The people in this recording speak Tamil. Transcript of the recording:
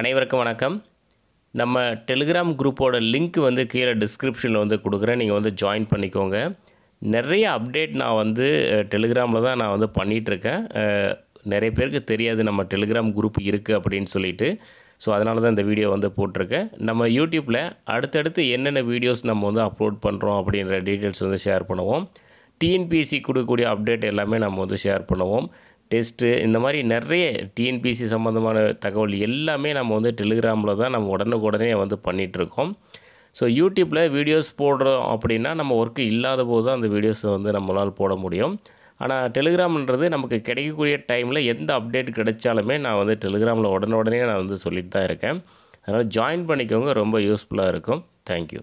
அனைவருக்கும் வணக்கம் நம்ம டெலிகிராம் குரூப்போட லிங்க் வந்து கீழே டிஸ்கிரிப்ஷனில் வந்து கொடுக்குறேன் நீங்கள் வந்து ஜாயின் பண்ணிக்கோங்க நிறைய அப்டேட் நான் வந்து டெலிகிராமில் தான் நான் வந்து பண்ணிகிட்ருக்கேன் நிறைய பேருக்கு தெரியாது நம்ம டெலிகிராம் குரூப் இருக்குது அப்படின்னு சொல்லிட்டு ஸோ அதனால தான் இந்த வீடியோ வந்து போட்டிருக்கேன் நம்ம யூடியூப்பில் அடுத்தடுத்து என்னென்ன வீடியோஸ் நம்ம வந்து அப்லோட் பண்ணுறோம் அப்படின்ற டீட்டெயில்ஸ் வந்து ஷேர் பண்ணுவோம் டிஎன்பிஎஸ்சி கொடுக்கக்கூடிய அப்டேட் எல்லாமே நம்ம வந்து ஷேர் பண்ணுவோம் டெஸ்ட்டு இந்த மாதிரி நிறைய டிஎன்பிசி சம்மந்தமான தகவல் எல்லாமே நம்ம வந்து டெலிகிராமில் தான் நம்ம உடனுக்குடனே வந்து பண்ணிகிட்ருக்கோம் ஸோ யூடியூப்பில் வீடியோஸ் போடுறோம் அப்படின்னா நம்ம ஒர்க்கு இல்லாத போது தான் அந்த வீடியோஸை வந்து நம்மளால் போட முடியும் ஆனால் டெலிகிராம்ன்றது நமக்கு கிடைக்கக்கூடிய டைமில் எந்த அப்டேட் கிடைச்சாலுமே நான் வந்து டெலிகிராமில் உடனே நான் வந்து சொல்லிட்டு தான் இருக்கேன் அதனால் ஜாயின் பண்ணிக்கவங்க ரொம்ப யூஸ்ஃபுல்லாக இருக்கும் தேங்க்யூ